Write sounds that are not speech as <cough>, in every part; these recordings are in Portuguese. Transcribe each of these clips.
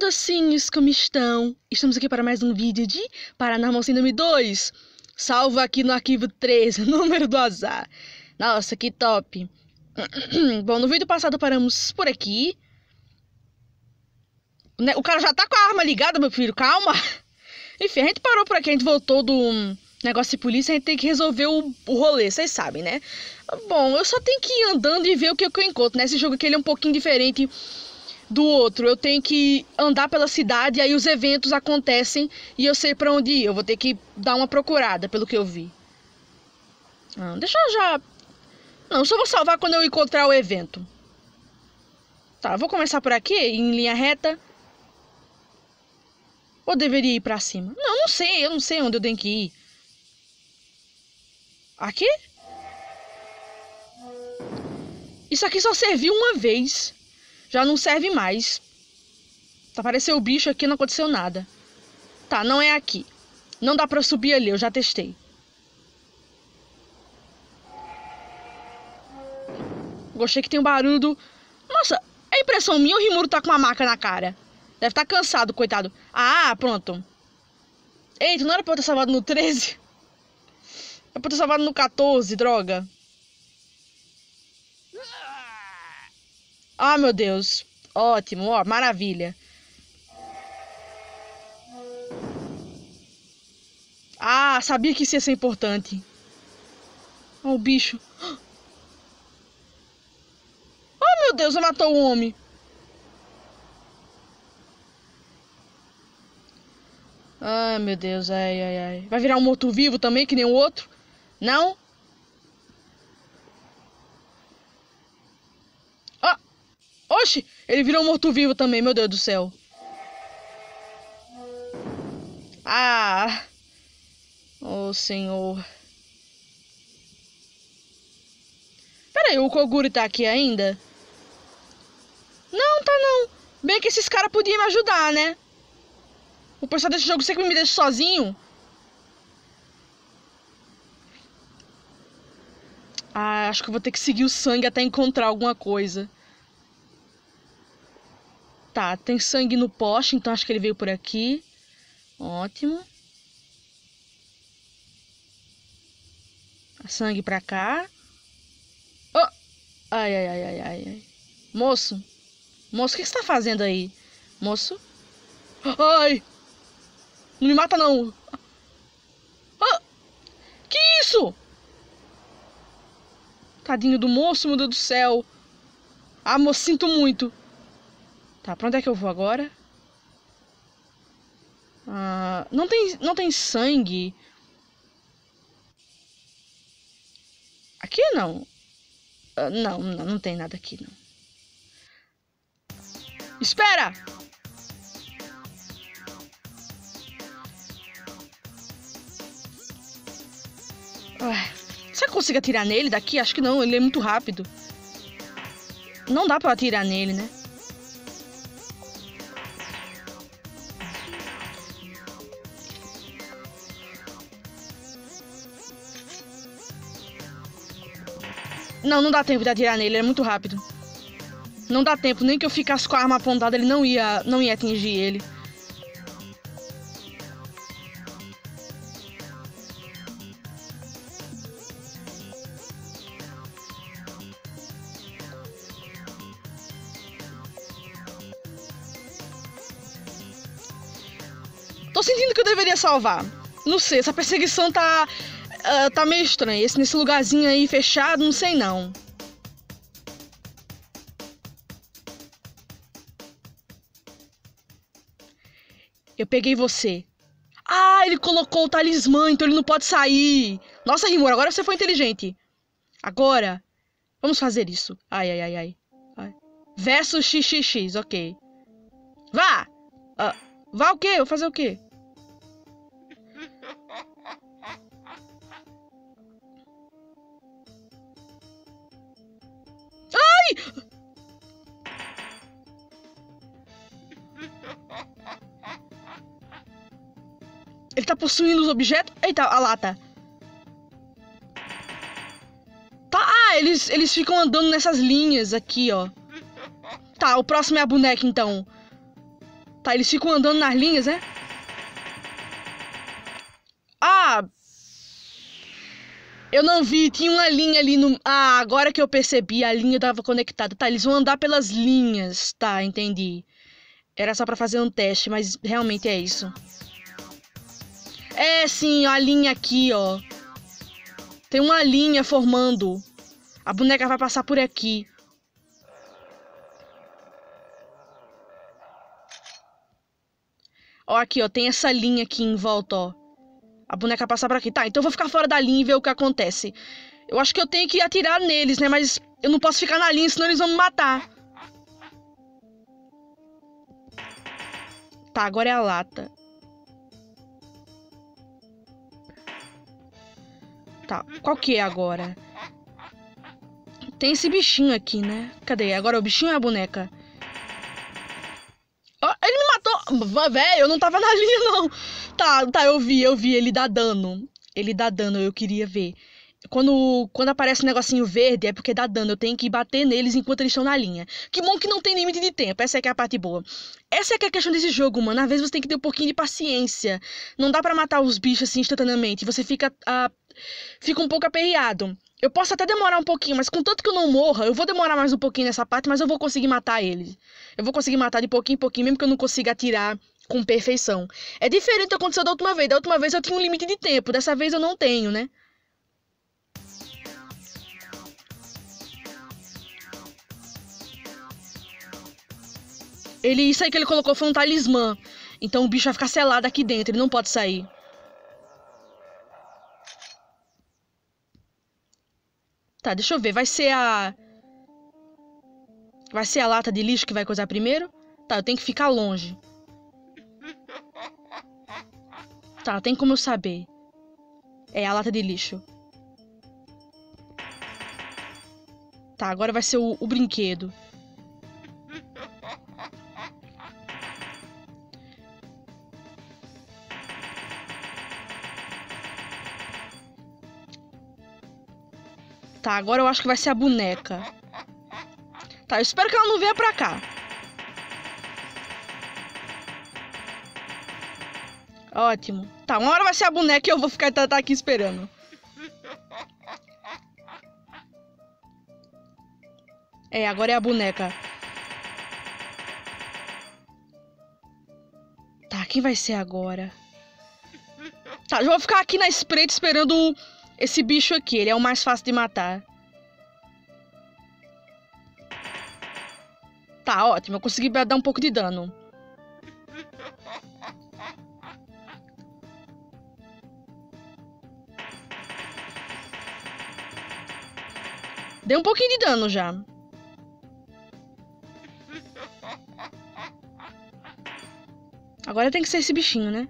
docinhos, como estão? Estamos aqui para mais um vídeo de Paranormal Síndrome 2, salvo aqui no arquivo 13, <laughs> número do azar. Nossa, que top! <clears throat> Bom, no vídeo passado paramos por aqui. Né, o cara já tá com a arma ligada, meu filho, calma! <laughs> Enfim, a gente parou por aqui, a gente voltou do negócio de polícia, a gente tem que resolver o, o rolê, vocês sabem, né? Bom, eu só tenho que ir andando e ver o que, que eu encontro, né? Esse jogo aqui ele é um pouquinho diferente do outro. Eu tenho que andar pela cidade, aí os eventos acontecem e eu sei para onde ir. Eu vou ter que dar uma procurada pelo que eu vi. Ah, deixa eu já. Não, só vou salvar quando eu encontrar o evento. Tá, vou começar por aqui, em linha reta. Ou deveria ir para cima? Não, não sei, eu não sei onde eu tenho que ir. Aqui? Isso aqui só serviu uma vez já não serve mais. Apareceu o bicho aqui, não aconteceu nada. Tá, não é aqui. Não dá pra subir ali, eu já testei. Gostei que tem um barulho do... Nossa, é impressão minha ou o Rimuro tá com uma maca na cara? Deve estar tá cansado, coitado. Ah, pronto. Eita, não era pra eu ter salvado no 13? Era pra eu ter salvado no 14, droga. Ah, oh, meu Deus. Ótimo, ó, oh, maravilha. Ah, sabia que isso ia ser importante. Ó, oh, o bicho. Oh, <gasps> meu Deus, matou o homem. Ai, ah, meu Deus, ai, ai, ai. Vai virar um morto-vivo também, que nem o outro? Não? Oxe, ele virou morto-vivo também, meu Deus do céu. Ah! Oh, senhor. Peraí, o Koguri tá aqui ainda? Não, tá não. Bem que esses caras podiam me ajudar, né? O pessoal desse jogo sempre me deixa sozinho. Ah, acho que eu vou ter que seguir o sangue até encontrar alguma coisa. Tá, tem sangue no poste, então acho que ele veio por aqui. Ótimo. Sangue pra cá. Oh! Ai, ai, ai, ai, ai. Moço. Moço, o que você tá fazendo aí? Moço? Ai! Não me mata, não! Ah! Que isso? Tadinho do moço, meu Deus do céu. Ah, moço, sinto muito. Tá, pra onde é que eu vou agora? Ah, não, tem, não tem sangue. Aqui não. Ah, não, não, não tem nada aqui não. Espera! será que eu consigo atirar nele daqui? Acho que não, ele é muito rápido. Não dá pra atirar nele, né? Não, não dá tempo de atirar nele, ele é muito rápido. Não dá tempo, nem que eu ficasse com a arma apontada, ele não ia, não ia atingir ele. Tô sentindo que eu deveria salvar. Não sei, essa perseguição tá ah, tá meio estranho. Esse nesse lugarzinho aí fechado, não sei não. Eu peguei você. Ah, ele colocou o talismã, então ele não pode sair. Nossa, Rimura, agora você foi inteligente. Agora, vamos fazer isso. Ai, ai, ai, ai. ai. Versus XXX, ok. Vá! Uh, vá o quê? Eu vou fazer o quê? possuindo os objetos. Eita, a lata. Tá, ah, eles, eles ficam andando nessas linhas aqui, ó. Tá, o próximo é a boneca, então. Tá, eles ficam andando nas linhas, né? Ah! Eu não vi, tinha uma linha ali no. Ah, agora que eu percebi, a linha tava conectada. Tá, eles vão andar pelas linhas. Tá, entendi. Era só para fazer um teste, mas realmente é isso. É sim, a linha aqui, ó. Tem uma linha formando. A boneca vai passar por aqui. Ó, aqui, ó. Tem essa linha aqui em volta, ó. A boneca passar por aqui. Tá, então eu vou ficar fora da linha e ver o que acontece. Eu acho que eu tenho que atirar neles, né? Mas eu não posso ficar na linha, senão eles vão me matar. Tá, agora é a lata. Tá, qual que é agora? Tem esse bichinho aqui, né? Cadê? Agora é o bichinho é a boneca? Oh, ele me matou! Velho, eu não tava na <laughs> linha, não. Tá, tá, eu vi, eu vi. Ele dá dano. Ele dá dano, eu queria ver. Quando, quando aparece um negocinho verde é porque dá dano. Eu tenho que bater neles enquanto eles estão na linha. Que bom que não tem limite de tempo. Essa é que é a parte boa. Essa é que é a questão desse jogo, mano. Às vezes você tem que ter um pouquinho de paciência. Não dá para matar os bichos assim instantaneamente. Você fica ah, fica um pouco aperreado. Eu posso até demorar um pouquinho, mas contanto que eu não morra, eu vou demorar mais um pouquinho nessa parte, mas eu vou conseguir matar ele. Eu vou conseguir matar de pouquinho em pouquinho, mesmo que eu não consiga atirar com perfeição. É diferente do que aconteceu da última vez. Da última vez eu tinha um limite de tempo, dessa vez eu não tenho, né? Ele, isso aí que ele colocou foi um talismã. Então o bicho vai ficar selado aqui dentro, ele não pode sair. Tá, deixa eu ver. Vai ser a. Vai ser a lata de lixo que vai coisar primeiro? Tá, eu tenho que ficar longe. Tá, tem como eu saber. É a lata de lixo. Tá, agora vai ser o, o brinquedo. Tá, agora eu acho que vai ser a boneca. Tá, eu espero que ela não venha pra cá. Ótimo. Tá, uma hora vai ser a boneca e eu vou ficar tá, tá aqui esperando. É, agora é a boneca. Tá, quem vai ser agora? Tá, eu vou ficar aqui na espreita esperando esse bicho aqui, ele é o mais fácil de matar. Tá, ótimo. Eu consegui dar um pouco de dano. Dei um pouquinho de dano já. Agora tem que ser esse bichinho, né?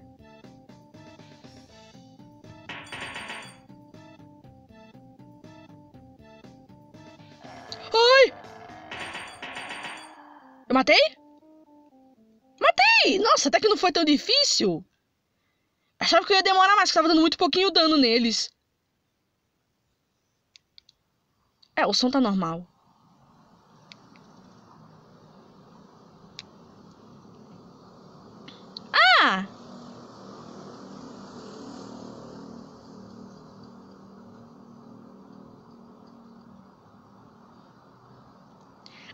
Nossa, até que não foi tão difícil. Achava que eu ia demorar mais, que tava dando muito pouquinho dano neles. É, o som tá normal. Ah!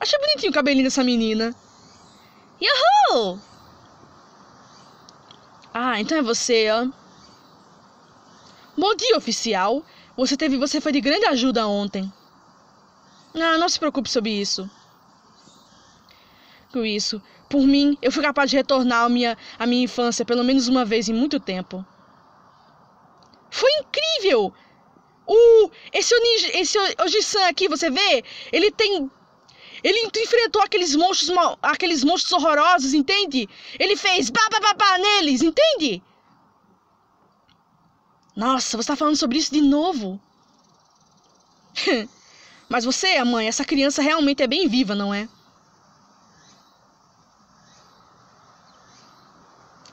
Achei bonitinho o cabelinho dessa menina. Yahoo! Ah, então é você, ó. Bom dia, oficial. Você teve, você foi de grande ajuda ontem. Ah, não se preocupe sobre isso. Com isso, por mim, eu fui capaz de retornar à minha, a minha infância pelo menos uma vez em muito tempo. Foi incrível! Uh, esse, esse aqui, você vê? Ele tem ele enfrentou aqueles monstros, aqueles monstros horrorosos, entende? Ele fez pá, pá, pá, pá neles, entende? Nossa, você está falando sobre isso de novo? <laughs> Mas você, a mãe, essa criança realmente é bem viva, não é?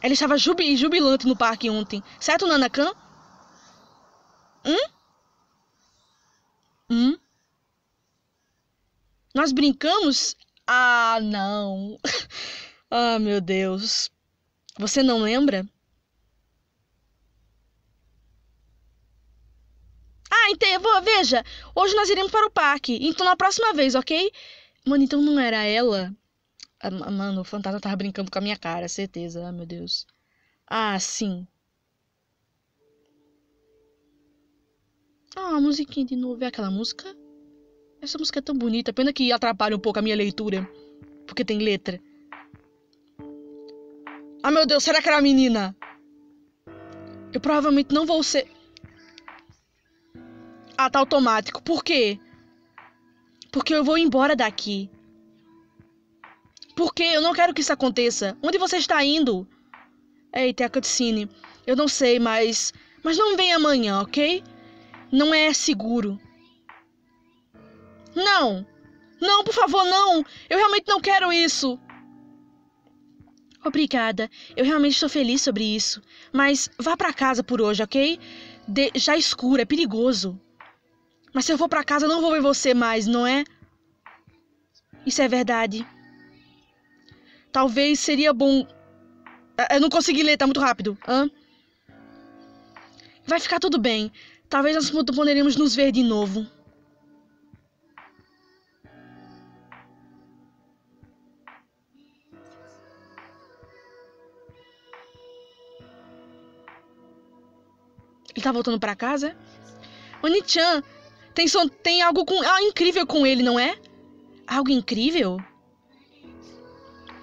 Ela estava jubilante no parque ontem, certo, Nanakan? Hum? Hum? Nós brincamos? Ah, não. <laughs> ah, meu Deus. Você não lembra? Ah, então, vou, veja, hoje nós iremos para o parque, então na próxima vez, ok? Mano, então não era ela? Ah, mano, o fantasma tava brincando com a minha cara, certeza, ah, meu Deus. Ah, sim. Ah, a musiquinha de novo, é aquela música? Essa música é tão bonita, pena que atrapalha um pouco a minha leitura, porque tem letra. Ah, meu Deus, será que era a menina? Eu provavelmente não vou ser. Ah, tá automático. Por quê? Porque eu vou embora daqui. Porque eu não quero que isso aconteça. Onde você está indo? Eita, tem a cutscene. Eu não sei, mas. Mas não vem amanhã, ok? Não é seguro. Não! Não, por favor, não! Eu realmente não quero isso! Obrigada, eu realmente estou feliz sobre isso. Mas vá para casa por hoje, ok? De já é escuro, é perigoso. Mas se eu for para casa, eu não vou ver você mais, não é? Isso é verdade. Talvez seria bom. Ah, eu não consegui ler, tá muito rápido. Hã? Vai ficar tudo bem. Talvez nós poderíamos nos ver de novo. Ele tá voltando para casa? Oni-chan, tem, tem algo com, ah, incrível com ele, não é? Algo incrível?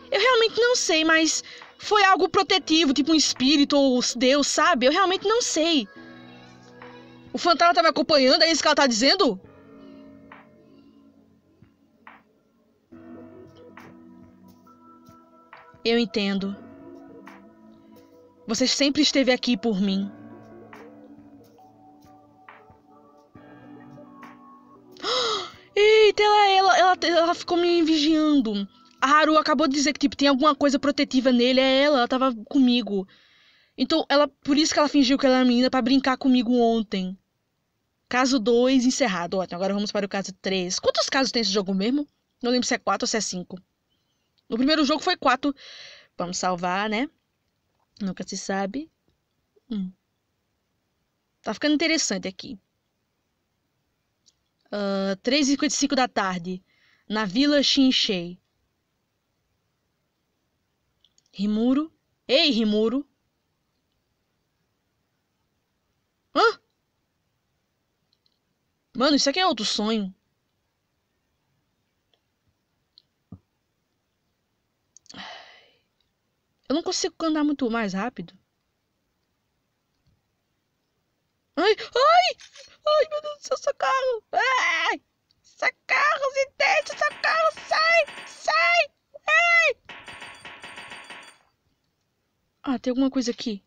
Eu realmente não sei, mas foi algo protetivo, tipo um espírito ou Deus, sabe? Eu realmente não sei. O fantasma tá me acompanhando, é isso que ela tá dizendo? Eu entendo. Você sempre esteve aqui por mim. Eita, ela, ela, ela, ela ficou me vigiando. A Haru acabou de dizer que tipo, tem alguma coisa protetiva nele, é ela, ela tava comigo. Então, ela, por isso que ela fingiu que ela era é menina para brincar comigo ontem. Caso 2 encerrado. Ótimo, agora vamos para o caso 3. Quantos casos tem esse jogo mesmo? Não lembro se é 4 ou se é 5. No primeiro jogo foi 4. Vamos salvar, né? Nunca se sabe. Hum. Tá ficando interessante aqui uh, ah, 3h55 da tarde, na Vila Xinchei. Rimuro? Ei, Rimuro! Hã? Mano, isso aqui é outro sonho. Eu não consigo andar muito mais rápido. Ai, ai, ai, meu Deus do céu, socorro! Ai, socorro, Zidete, socorro, sai, sai, ai! Ah, tem alguma coisa aqui.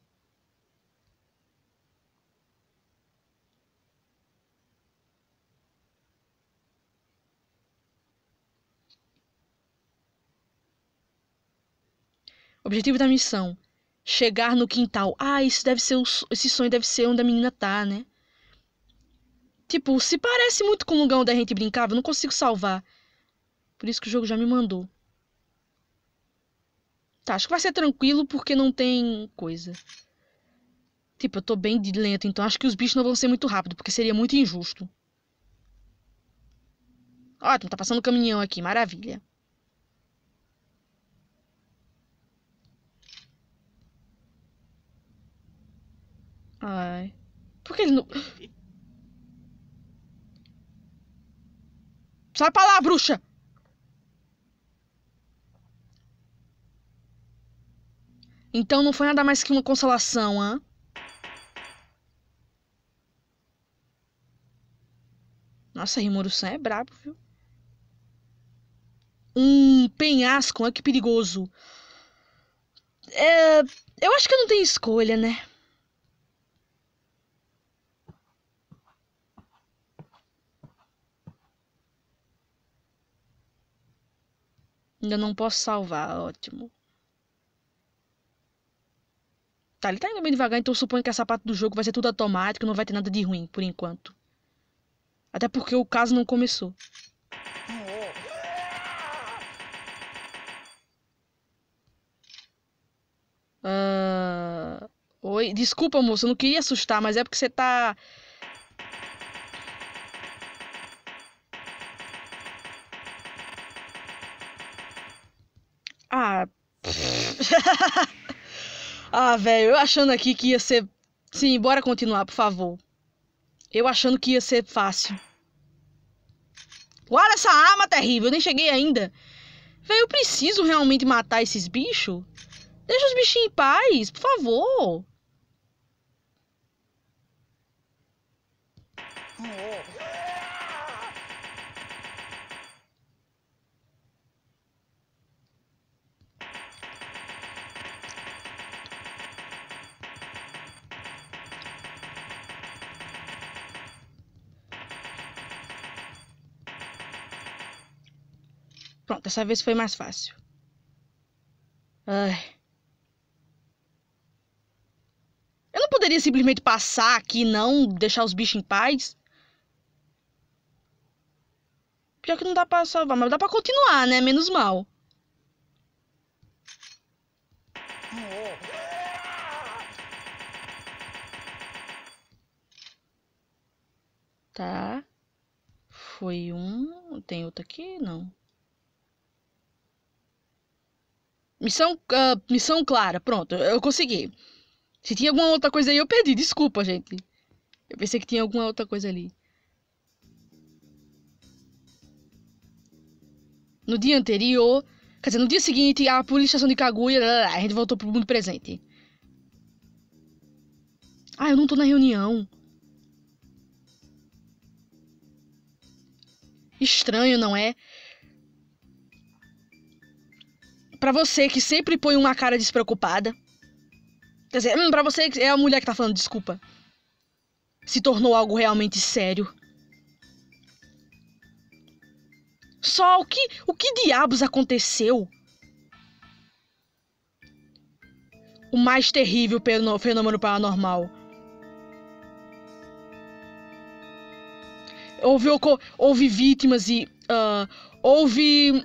Objetivo da missão: chegar no quintal. Ah, isso deve ser o, esse sonho deve ser onde a menina tá, né? Tipo, se parece muito com o lugar onde a gente brincava, eu não consigo salvar. Por isso que o jogo já me mandou. Tá, acho que vai ser tranquilo porque não tem coisa. Tipo, eu tô bem de lento, então acho que os bichos não vão ser muito rápido, porque seria muito injusto. Ótimo, tá passando caminhão aqui, maravilha. Ai. Por que ele não. Sai pra lá, bruxa! Então não foi nada mais que uma consolação, hã? Nossa, Rimuru-san é brabo, viu? Um penhasco, olha que perigoso. É, eu acho que eu não tenho escolha, né? Ainda não posso salvar, ótimo. Tá, ele tá indo meio devagar, então eu suponho que essa parte do jogo vai ser tudo automático, não vai ter nada de ruim, por enquanto. Até porque o caso não começou. Uh... Oi, desculpa moço, eu não queria assustar, mas é porque você tá Ah, velho, eu achando aqui que ia ser. Sim, bora continuar, por favor. Eu achando que ia ser fácil. Olha essa arma é terrível, eu nem cheguei ainda. Velho, eu preciso realmente matar esses bichos? Deixa os bichinhos em paz, por favor. Oh. Pronto, dessa vez foi mais fácil. Ai. Eu não poderia simplesmente passar aqui, não, deixar os bichos em paz. Pior que não dá pra salvar, mas dá pra continuar, né? Menos mal. Tá. Foi um. Tem outro aqui? Não. Missão, uh, missão clara, pronto, eu consegui. Se tinha alguma outra coisa aí, eu perdi, desculpa, gente. Eu pensei que tinha alguma outra coisa ali. No dia anterior, quer dizer, no dia seguinte, a polícia de Kaguya, a gente voltou pro mundo presente. Ah, eu não tô na reunião. Estranho, não é? para você que sempre põe uma cara despreocupada. Quer dizer, hum, pra você que é a mulher que tá falando desculpa. Se tornou algo realmente sério. Só o que, o que diabos aconteceu? O mais terrível fenômeno paranormal. Houve, houve vítimas e. Uh, houve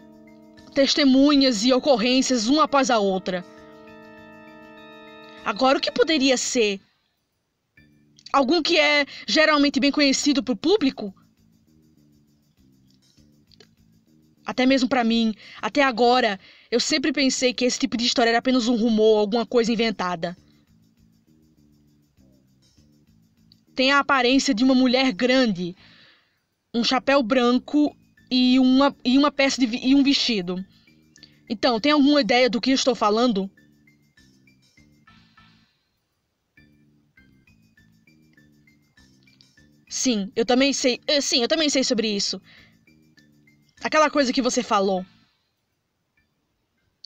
testemunhas e ocorrências uma após a outra. Agora, o que poderia ser? Algum que é geralmente bem conhecido para o público? Até mesmo para mim, até agora, eu sempre pensei que esse tipo de história era apenas um rumor, alguma coisa inventada. Tem a aparência de uma mulher grande, um chapéu branco e uma, e uma peça de, e um vestido. Então, tem alguma ideia do que estou falando? Sim, eu também sei. Eh, sim, eu também sei sobre isso. Aquela coisa que você falou.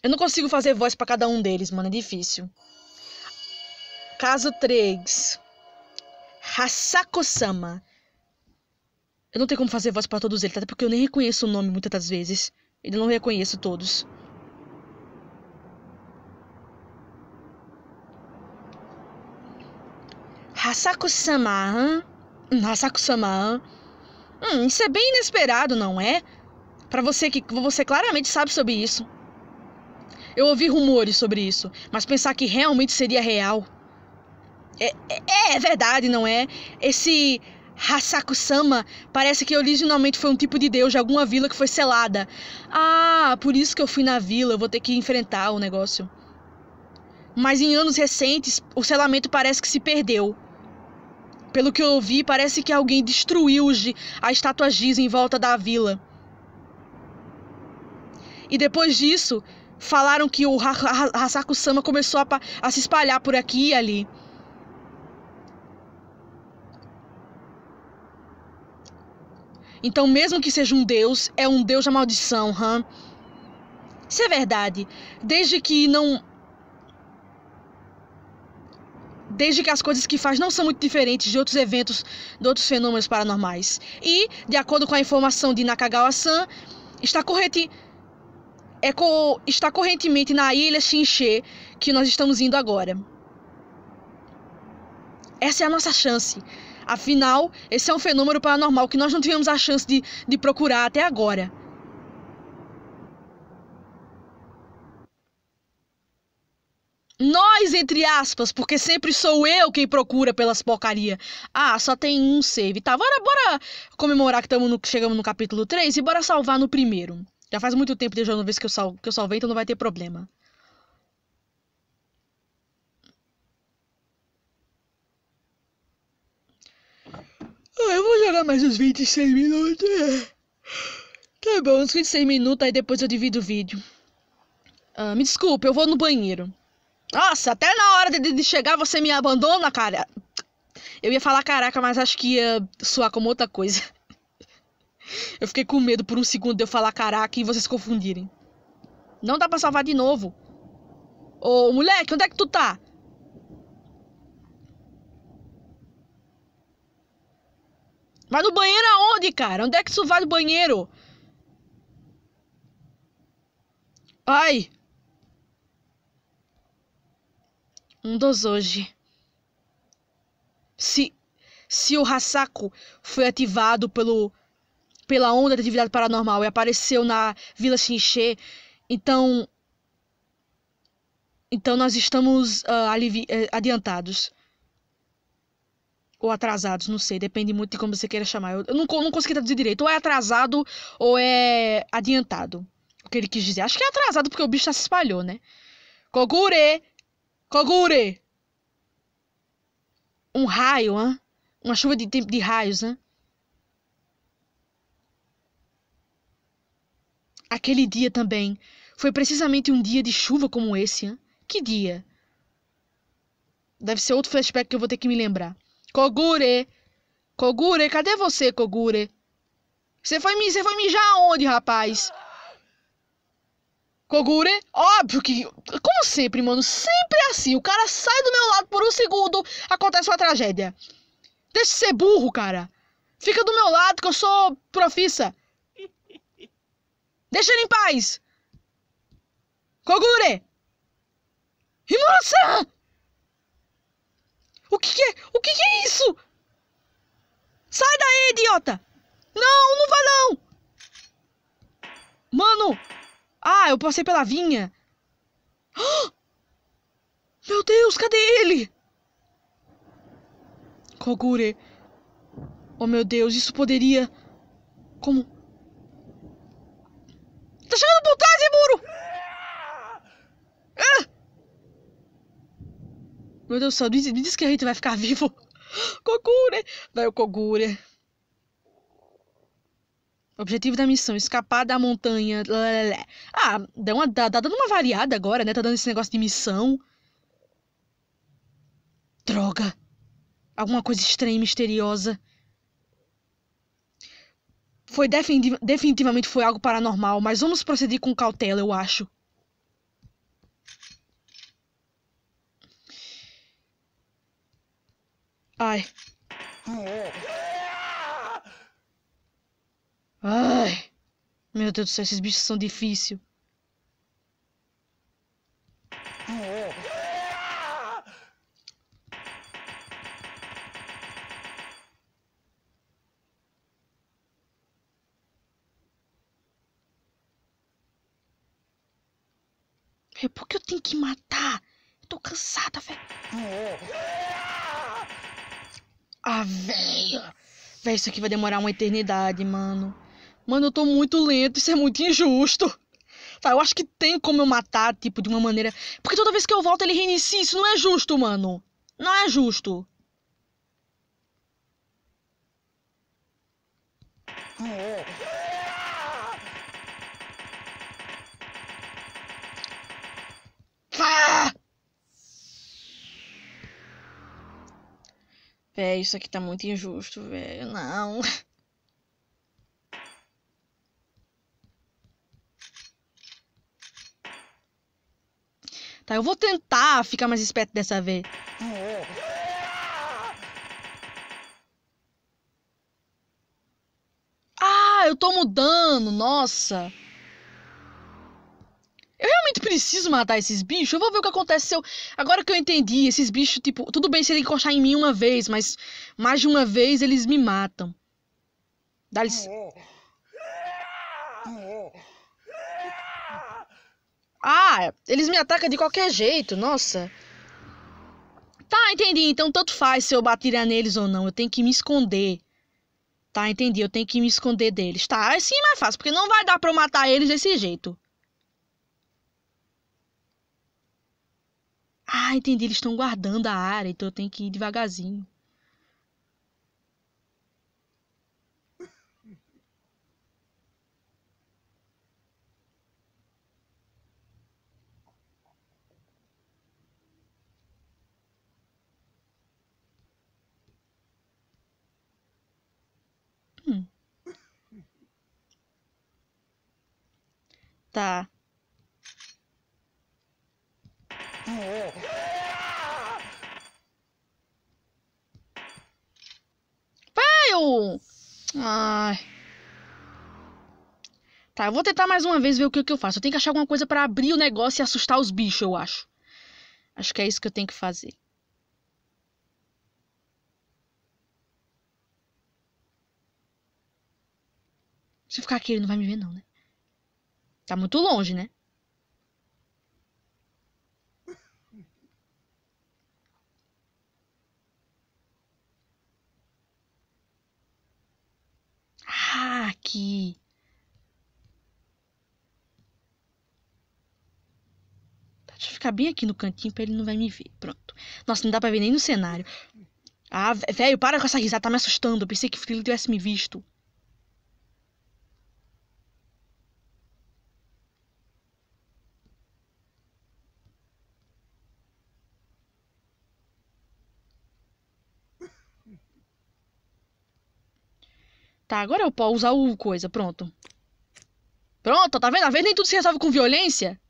Eu não consigo fazer voz para cada um deles, mano, é difícil. Caso 3. Hasako-sama. Eu não tenho como fazer voz para todos eles, até porque eu nem reconheço o nome muitas das vezes. Ainda não reconheço todos. hasaku sama Hasako-sama. Hum, hum, isso é bem inesperado, não é? Para você que você claramente sabe sobre isso. Eu ouvi rumores sobre isso, mas pensar que realmente seria real. É, é, é verdade, não é? Esse Hasaku-sama parece que originalmente foi um tipo de deus de alguma vila que foi selada. Ah, por isso que eu fui na vila, eu vou ter que enfrentar o negócio. Mas em anos recentes, o selamento parece que se perdeu. Pelo que eu ouvi, parece que alguém destruiu a estátua Giz em volta da vila. E depois disso, falaram que o Hasaku-sama começou a, a se espalhar por aqui e ali. Então, mesmo que seja um Deus, é um Deus da maldição, hã? Isso é verdade. Desde que não desde que as coisas que faz não são muito diferentes de outros eventos, de outros fenômenos paranormais. E, de acordo com a informação de Nakagawa-san, está, corrente, é co, está correntemente na ilha Xinxê que nós estamos indo agora. Essa é a nossa chance Afinal, esse é um fenômeno paranormal que nós não tivemos a chance de, de procurar até agora. Nós, entre aspas, porque sempre sou eu quem procura pelas porcaria. Ah, só tem um save. Tá, bora, bora comemorar que no, chegamos no capítulo 3 e bora salvar no primeiro. Já faz muito tempo desde a última vez que eu, sal, que eu salvei, então não vai ter problema. Ah, eu vou jogar mais uns 26 minutos. É. Tá bom, uns 26 minutos, aí depois eu divido o vídeo. Ah, me desculpe, eu vou no banheiro. Nossa, até na hora de, de chegar você me abandona, cara. Eu ia falar caraca, mas acho que ia soar como outra coisa. <laughs> Eu fiquei com medo por um segundo de eu falar caraca e vocês confundirem. Não dá pra salvar de novo. Ô, moleque, onde é que tu tá? Vai no banheiro aonde, cara? Onde é que isso vai no banheiro? Ai! Um dos hoje. Se, se o rassaco foi ativado pelo, pela onda de atividade paranormal e apareceu na Vila Xinxê, então então nós estamos uh, adiantados ou atrasados, não sei, depende muito de como você queira chamar. Eu não, não consegui traduzir direito. Ou é atrasado ou é adiantado. O que ele quis dizer. Acho que é atrasado porque o bicho já se espalhou, né? Kogure! Kogure! Um raio, hein? Uma chuva de, de, raios, hein? Aquele dia também. Foi precisamente um dia de chuva como esse, hein? Que dia? Deve ser outro flashback que eu vou ter que me lembrar. Kogure! Kogure, cadê você, Kogure? Você foi, você foi mijar aonde, rapaz? Kogure, óbvio que. Como sempre, mano, sempre é assim. O cara sai do meu lado por um segundo, acontece uma tragédia. Deixa de ser burro, cara. Fica do meu lado que eu sou profissa. Deixa ele em paz. Kogure! Himura-san! O que, que é? O que, que é isso? Sai daí, idiota! Não, não vai não! Mano! Ah, eu passei pela vinha. Ah! Meu Deus, cadê ele? Kogure. Oh, meu Deus, isso poderia... Como? Tá chegando por trás, hein, muro? Ah! Meu Deus do céu, diz, diz que a gente vai ficar vivo. Kogure! <gasps> Vai o Kogure. Objetivo da missão: escapar da montanha. Ah, dá uma, tá, dando uma variada agora, né? Tá dando esse negócio de missão. Droga. Alguma coisa estranha e misteriosa. Foi definitivamente foi algo paranormal, mas vamos proceder com cautela, eu acho. Ai. Ai. Meu Deus do céu, esses bichos são difíceis. isso aqui vai demorar uma eternidade, mano. Mano, eu tô muito lento, isso é muito injusto. Tá, eu acho que tem como eu matar, tipo, de uma maneira. Porque toda vez que eu volto ele reinicia, isso não é justo, mano. Não é justo. Ah! Véi, isso aqui tá muito injusto, velho. Não. Tá, eu vou tentar ficar mais esperto dessa vez. Ah, eu tô mudando, nossa preciso matar esses bichos. Eu vou ver o que acontece Agora que eu entendi, esses bichos, tipo, tudo bem se ele encostar em mim uma vez, mas mais de uma vez eles me matam. Dá licença. Ah, eles me atacam de qualquer jeito, nossa. Tá, entendi. Então tanto faz se eu bater neles ou não. Eu tenho que me esconder. Tá, entendi. Eu tenho que me esconder deles. Tá, assim é mais fácil, porque não vai dar pra eu matar eles desse jeito. Ah, entendi, eles estão guardando a área, então eu tenho que ir devagarzinho. Hum. Tá. Fail! É. Ai. Tá, eu vou tentar mais uma vez ver o que, que eu faço. Eu tenho que achar alguma coisa para abrir o negócio e assustar os bichos, eu acho. Acho que é isso que eu tenho que fazer. Se eu ficar aqui, ele não vai me ver, não, né? Tá muito longe, né? aqui. Tá, deixa eu ficar bem aqui no cantinho pra ele não vai me ver. Pronto. Nossa, não dá pra ver nem no cenário. Ah, velho, para com essa risada, tá me assustando. Eu pensei que ele tivesse me visto. Tá, agora eu é posso usar o coisa, pronto. Pronto, tá vendo? Às vezes nem tudo se resolve com violência.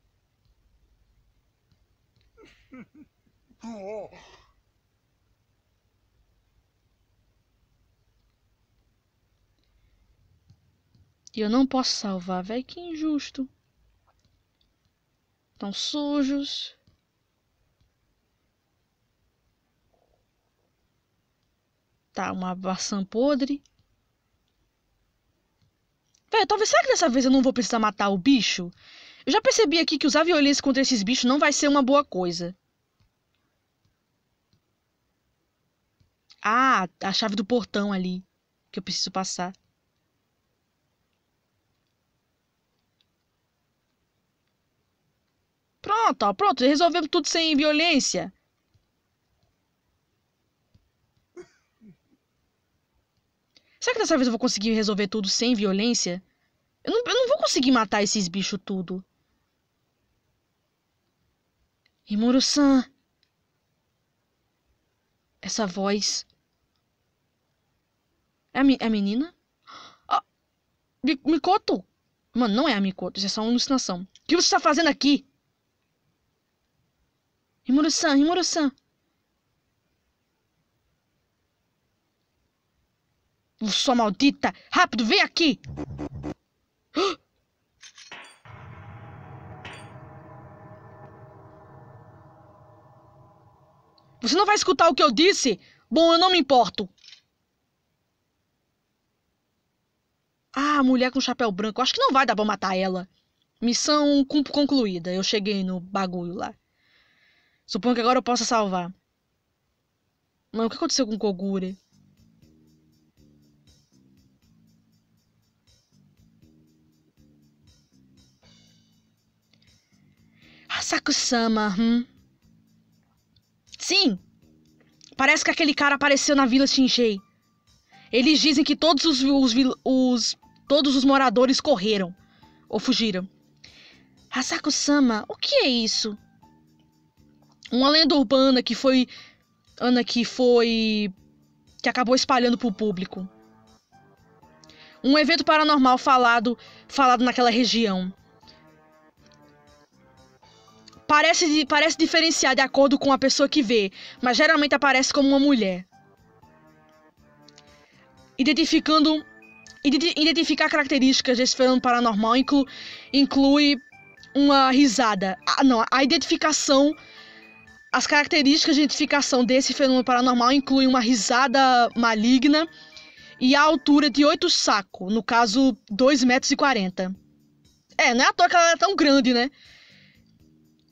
E eu não posso salvar, velho. Que injusto. Tão sujos. Tá, uma maçã podre. Pera, talvez será que dessa vez eu não vou precisar matar o bicho? Eu já percebi aqui que usar violência contra esses bichos não vai ser uma boa coisa. Ah, a chave do portão ali. Que eu preciso passar. Pronto, ó, pronto. Resolvemos tudo sem violência. Será que dessa vez eu vou conseguir resolver tudo sem violência? Eu não, eu não vou conseguir matar esses bichos tudo. Rimuru-san. Essa voz. É a, é a menina? Ah, Mikoto? Mano, não é a Mikoto, isso é só uma alucinação. O que você está fazendo aqui? Rimuru-san, Rimuru-san. Sua maldita! Rápido, vem aqui! Você não vai escutar o que eu disse? Bom, eu não me importo. Ah, mulher com chapéu branco. Acho que não vai dar pra matar ela. Missão concluída. Eu cheguei no bagulho lá. Suponho que agora eu possa salvar. Não, o que aconteceu com Kogure? Kusama. sama hum? Sim! Parece que aquele cara apareceu na Vila Shinjei. Eles dizem que todos os, os, os, todos os moradores correram. Ou fugiram. Hasako-sama, o que é isso? Uma lenda urbana que foi... Ana, que foi... Que acabou espalhando pro público. Um evento paranormal falado, falado naquela região. Parece, parece diferenciar de acordo com a pessoa que vê, mas geralmente aparece como uma mulher. Identificando identificar características desse fenômeno paranormal inclu, inclui uma risada. Ah, não, a identificação as características de identificação desse fenômeno paranormal incluem uma risada maligna e a altura de 8 sacos, no caso 2,40 metros. É, não é à toa que ela é tão grande, né?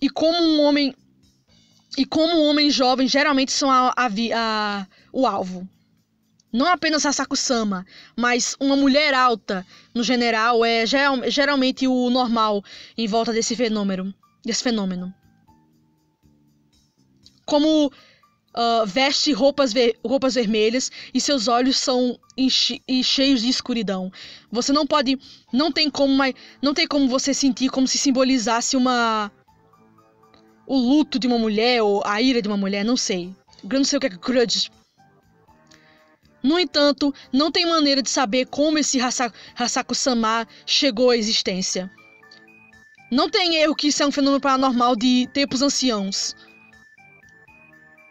E como um homem. E como um homem jovem geralmente são a, a, a o alvo. Não apenas a sama mas uma mulher alta, no general, é geral, geralmente o normal em volta desse fenômeno. Desse fenômeno. Como uh, veste roupas, ver, roupas vermelhas e seus olhos são enche, cheios de escuridão. Você não pode. Não tem como, mas, não tem como você sentir como se simbolizasse uma o luto de uma mulher ou a ira de uma mulher, não sei. Eu não sei o que é grudge. No entanto, não tem maneira de saber como esse Hasako-sama chegou à existência. Não tem erro que isso é um fenômeno paranormal de tempos anciãos.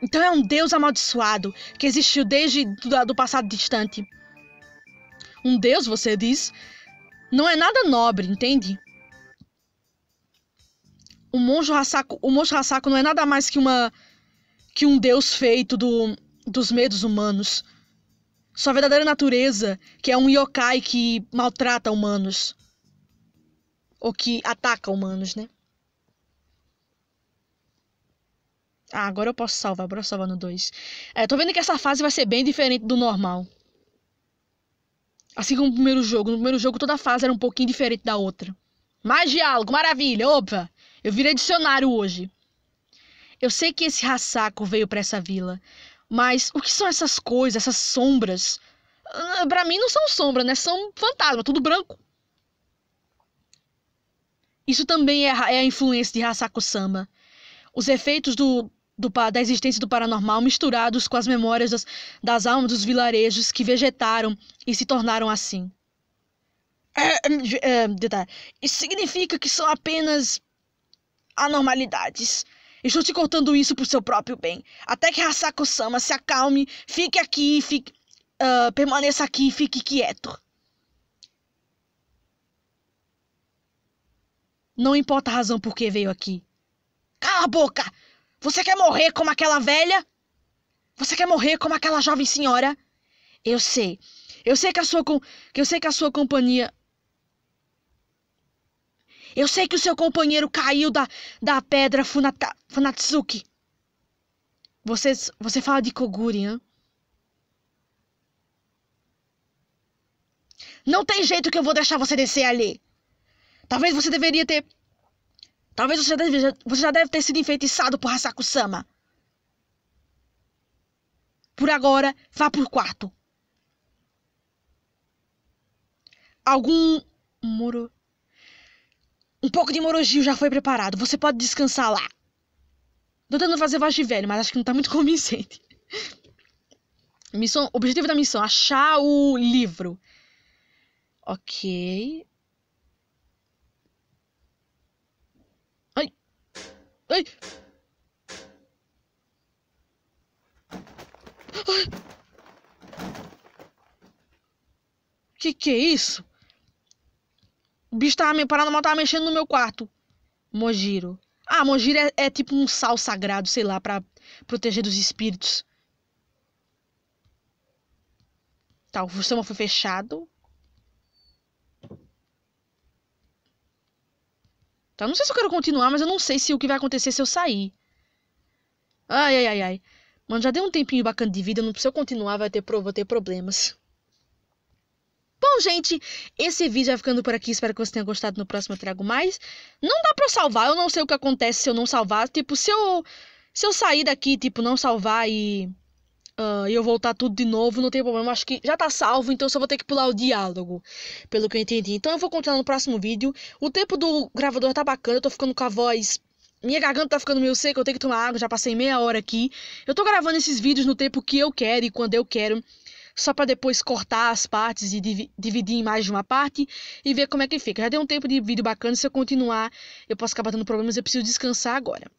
Então é um deus amaldiçoado que existiu desde do passado distante. Um deus, você diz, não é nada nobre, entende? O monge Hasako, o monge Hasako não é nada mais que uma que um deus feito do, dos medos humanos. Sua verdadeira natureza, que é um yokai que maltrata humanos. Ou que ataca humanos, né? Ah, agora eu posso salvar. Bora salvar no 2. É, tô vendo que essa fase vai ser bem diferente do normal. Assim como no primeiro jogo. No primeiro jogo toda fase era um pouquinho diferente da outra. Mais diálogo, maravilha, opa! Eu virei dicionário hoje. Eu sei que esse rassaco veio para essa vila, mas o que são essas coisas, essas sombras? Ah, para mim não são sombras, né? São fantasma, tudo branco. Isso também é a, é a influência de Hasako Sama. Os efeitos do, do, da existência do paranormal misturados com as memórias das, das almas dos vilarejos que vegetaram e se tornaram assim. É, é, é, Isso significa que são apenas anormalidades. Estou te contando isso por seu próprio bem. Até que Hasako-sama se acalme, fique aqui, fique, uh, permaneça aqui e fique quieto. Não importa a razão por que veio aqui. Cala a boca! Você quer morrer como aquela velha? Você quer morrer como aquela jovem senhora? Eu sei. Eu sei que a sua com... eu sei que a sua companhia eu sei que o seu companheiro caiu da, da pedra Funata, Funatsuki. Você, você fala de Koguri, hein? Não tem jeito que eu vou deixar você descer ali. Talvez você deveria ter... Talvez você já deve, você já deve ter sido enfeitiçado por Hasaku-sama. Por agora, vá pro quarto. Algum... Moro... Um pouco de morogio já foi preparado. Você pode descansar lá. Tô tentando fazer voz de velho, mas acho que não tá muito <laughs> convincente. Missão, objetivo da missão, achar o livro. Ok. Ai. Ai. Ai. Que que é isso? O bicho tava me parando, mal tava mexendo no meu quarto. Mojiro. Ah, Mojiro é, é tipo um sal sagrado, sei lá, para proteger dos espíritos. Tá, o sistema foi fechado. Tá, não sei se eu quero continuar, mas eu não sei se o que vai acontecer se eu sair. Ai, ai, ai, ai. Mano, já deu um tempinho bacana de vida, não precisa continuar, vai ter, vou ter problemas. Bom, gente, esse vídeo vai ficando por aqui. Espero que você tenha gostado. No próximo eu trago mais. Não dá pra eu salvar. Eu não sei o que acontece se eu não salvar. Tipo, se eu, se eu sair daqui, tipo, não salvar e... Uh, eu voltar tudo de novo, não tem problema. Acho que já tá salvo, então só vou ter que pular o diálogo, pelo que eu entendi. Então eu vou continuar no próximo vídeo. O tempo do gravador tá bacana, eu tô ficando com a voz minha garganta tá ficando meio seca, eu tenho que tomar água, já passei meia hora aqui. Eu tô gravando esses vídeos no tempo que eu quero e quando eu quero só para depois cortar as partes e div dividir em mais de uma parte e ver como é que fica. Já deu um tempo de vídeo bacana, se eu continuar, eu posso acabar tendo problemas, eu preciso descansar agora.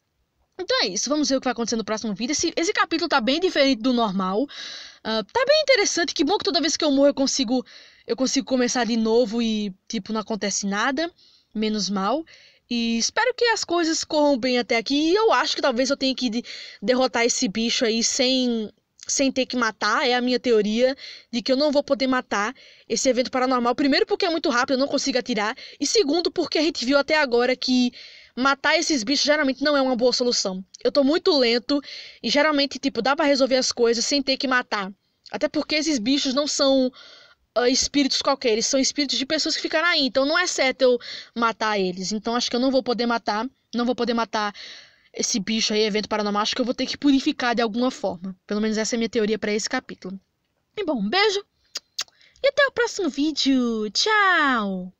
Então é isso, vamos ver o que vai acontecer no próximo vídeo. Esse, esse capítulo tá bem diferente do normal. Uh, tá bem interessante, que bom que toda vez que eu morro eu consigo, eu consigo começar de novo e, tipo, não acontece nada. Menos mal. E espero que as coisas corram bem até aqui. E eu acho que talvez eu tenha que derrotar esse bicho aí sem sem ter que matar, é a minha teoria de que eu não vou poder matar esse evento paranormal. Primeiro, porque é muito rápido, eu não consigo atirar. E segundo, porque a gente viu até agora que matar esses bichos geralmente não é uma boa solução. Eu tô muito lento e geralmente, tipo, dá pra resolver as coisas sem ter que matar. Até porque esses bichos não são uh, espíritos qualquer, eles são espíritos de pessoas que ficaram aí. Então não é certo eu matar eles. Então acho que eu não vou poder matar. Não vou poder matar esse bicho aí, evento paranormal, acho que eu vou ter que purificar de alguma forma. Pelo menos essa é a minha teoria para esse capítulo. E bom, um beijo e até o próximo vídeo. Tchau!